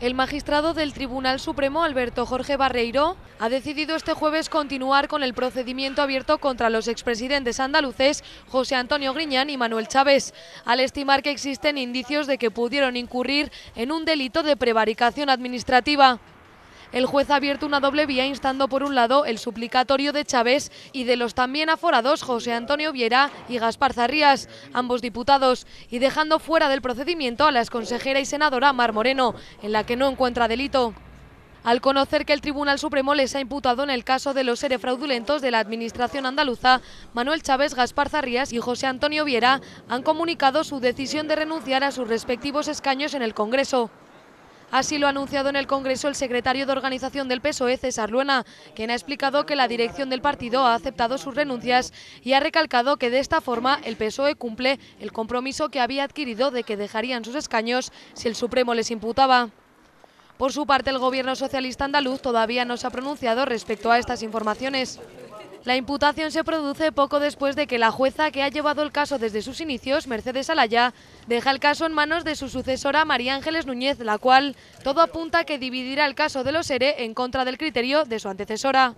El magistrado del Tribunal Supremo, Alberto Jorge Barreiro, ha decidido este jueves continuar con el procedimiento abierto contra los expresidentes andaluces José Antonio Griñán y Manuel Chávez, al estimar que existen indicios de que pudieron incurrir en un delito de prevaricación administrativa el juez ha abierto una doble vía instando por un lado el suplicatorio de Chávez y de los también aforados José Antonio Viera y Gaspar Zarrías, ambos diputados, y dejando fuera del procedimiento a la exconsejera y senadora Mar Moreno, en la que no encuentra delito. Al conocer que el Tribunal Supremo les ha imputado en el caso de los seres fraudulentos de la Administración andaluza, Manuel Chávez, Gaspar Zarrías y José Antonio Viera han comunicado su decisión de renunciar a sus respectivos escaños en el Congreso. Así lo ha anunciado en el Congreso el secretario de Organización del PSOE, César Luena, quien ha explicado que la dirección del partido ha aceptado sus renuncias y ha recalcado que de esta forma el PSOE cumple el compromiso que había adquirido de que dejarían sus escaños si el Supremo les imputaba. Por su parte, el Gobierno socialista andaluz todavía no se ha pronunciado respecto a estas informaciones. La imputación se produce poco después de que la jueza que ha llevado el caso desde sus inicios, Mercedes Alaya, deja el caso en manos de su sucesora María Ángeles Núñez, la cual todo apunta que dividirá el caso de los ERE en contra del criterio de su antecesora.